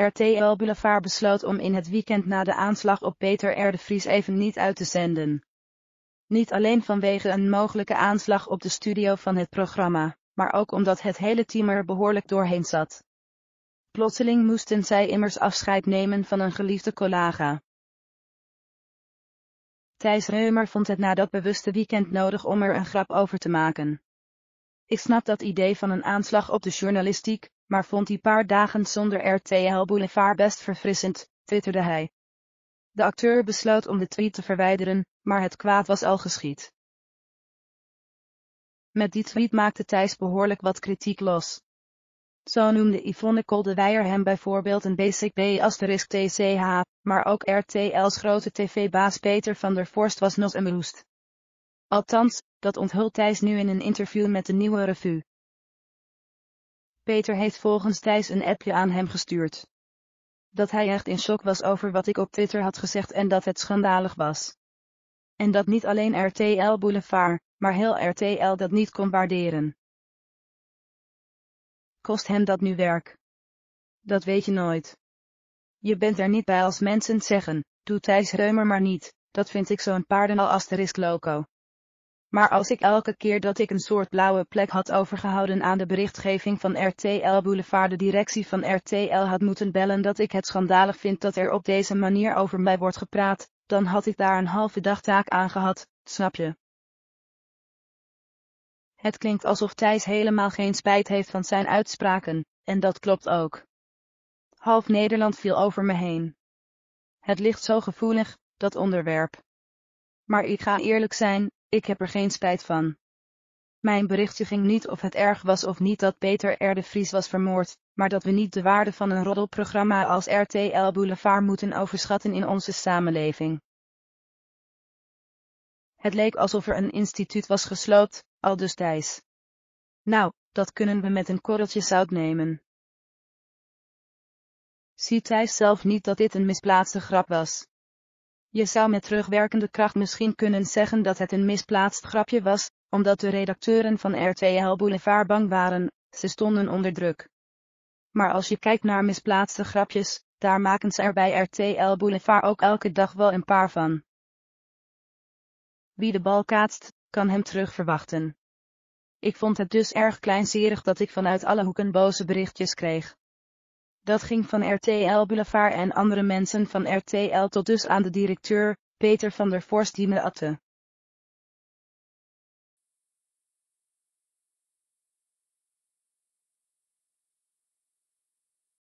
RTL Boulevard besloot om in het weekend na de aanslag op Peter R. de Vries even niet uit te zenden. Niet alleen vanwege een mogelijke aanslag op de studio van het programma, maar ook omdat het hele team er behoorlijk doorheen zat. Plotseling moesten zij immers afscheid nemen van een geliefde collega. Thijs Reumer vond het na dat bewuste weekend nodig om er een grap over te maken. Ik snap dat idee van een aanslag op de journalistiek, maar vond die paar dagen zonder RTL Boulevard best verfrissend, twitterde hij. De acteur besloot om de tweet te verwijderen, maar het kwaad was al geschied. Met die tweet maakte Thijs behoorlijk wat kritiek los. Zo noemde Yvonne Koldewijer hem bijvoorbeeld een BCB-TCH, maar ook RTL's grote tv-baas Peter van der Vorst was nog een roest. Althans, dat onthult Thijs nu in een interview met de Nieuwe Revue. Peter heeft volgens Thijs een appje aan hem gestuurd. Dat hij echt in shock was over wat ik op Twitter had gezegd en dat het schandalig was. En dat niet alleen RTL Boulevard, maar heel RTL dat niet kon waarderen. Kost hem dat nu werk? Dat weet je nooit. Je bent er niet bij als mensen zeggen, doe Thijs Reumer maar niet, dat vind ik zo'n paardenal asterisk loco maar als ik elke keer dat ik een soort blauwe plek had overgehouden aan de berichtgeving van RTL Boulevard de directie van RTL had moeten bellen dat ik het schandalig vind dat er op deze manier over mij wordt gepraat, dan had ik daar een halve dag taak aan gehad, snap je? Het klinkt alsof Thijs helemaal geen spijt heeft van zijn uitspraken, en dat klopt ook. Half Nederland viel over me heen. Het ligt zo gevoelig, dat onderwerp. Maar ik ga eerlijk zijn, ik heb er geen spijt van. Mijn berichtje ging niet of het erg was of niet dat Peter R. de Vries was vermoord, maar dat we niet de waarde van een roddelprogramma als RTL Boulevard moeten overschatten in onze samenleving. Het leek alsof er een instituut was gesloopt, al dus Thijs. Nou, dat kunnen we met een korreltje zout nemen. Ziet Thijs zelf niet dat dit een misplaatste grap was? Je zou met terugwerkende kracht misschien kunnen zeggen dat het een misplaatst grapje was, omdat de redacteuren van RTL Boulevard bang waren, ze stonden onder druk. Maar als je kijkt naar misplaatste grapjes, daar maken ze er bij RTL Boulevard ook elke dag wel een paar van. Wie de bal kaatst, kan hem terug verwachten. Ik vond het dus erg kleinzerig dat ik vanuit alle hoeken boze berichtjes kreeg. Dat ging van RTL Boulevard en andere mensen van RTL tot dus aan de directeur, Peter van der Voorst die me atte.